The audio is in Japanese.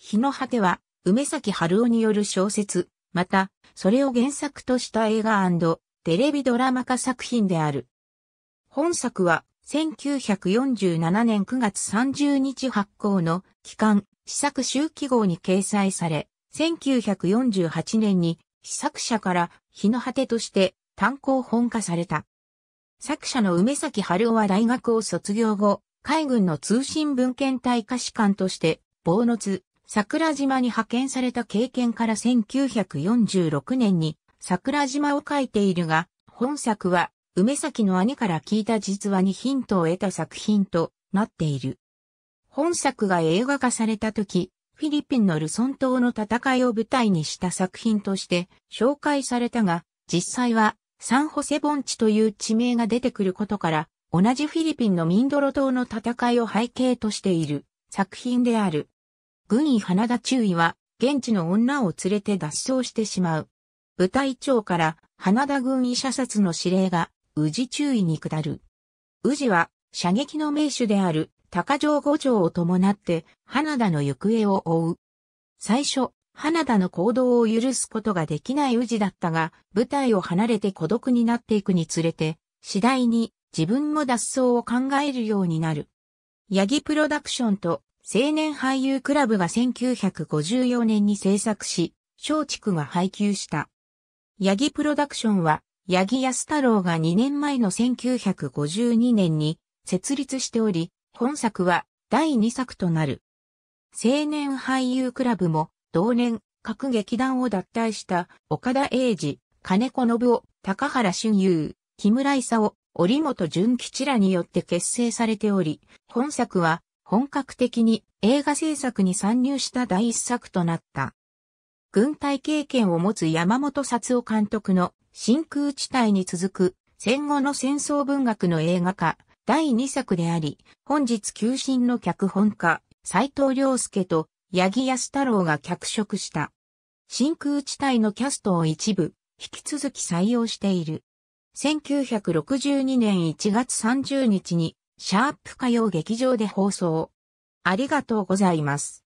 日の果ては、梅崎春夫による小説、また、それを原作とした映画テレビドラマ化作品である。本作は、1947年9月30日発行の期間、試作周記号に掲載され、1948年に試作者から日の果てとして単行本化された。作者の梅崎春夫は大学を卒業後、海軍の通信文献隊歌士官として、防の津、桜島に派遣された経験から1946年に桜島を書いているが、本作は梅崎の兄から聞いた実話にヒントを得た作品となっている。本作が映画化された時、フィリピンのルソン島の戦いを舞台にした作品として紹介されたが、実際はサンホセボンチという地名が出てくることから、同じフィリピンのミンドロ島の戦いを背景としている作品である。軍医花田中尉は、現地の女を連れて脱走してしまう。部隊長から花田軍医射殺の指令が、宇治中尉に下る。宇治は、射撃の名手である、高城五条を伴って、花田の行方を追う。最初、花田の行動を許すことができない宇治だったが、部隊を離れて孤独になっていくにつれて、次第に自分も脱走を考えるようになる。ヤギプロダクションと青年俳優クラブが1954年に制作し、松竹が配給した。ヤギプロダクションは、八木安太郎が2年前の1952年に設立しており、本作は第2作となる。青年俳優クラブも同年各劇団を脱退した岡田英二、金子信夫、高原俊優、木村勲、織本純吉らによって結成されており、本作は本格的に映画制作に参入した第一作となった。軍隊経験を持つ山本幸夫監督の真空地帯に続く戦後の戦争文学の映画化第二作であり、本日休診の脚本家、斎藤良介と八木康太郎が脚色した。真空地帯のキャストを一部、引き続き採用している。1962年1月30日にシャープ火曜劇場で放送。ありがとうございます。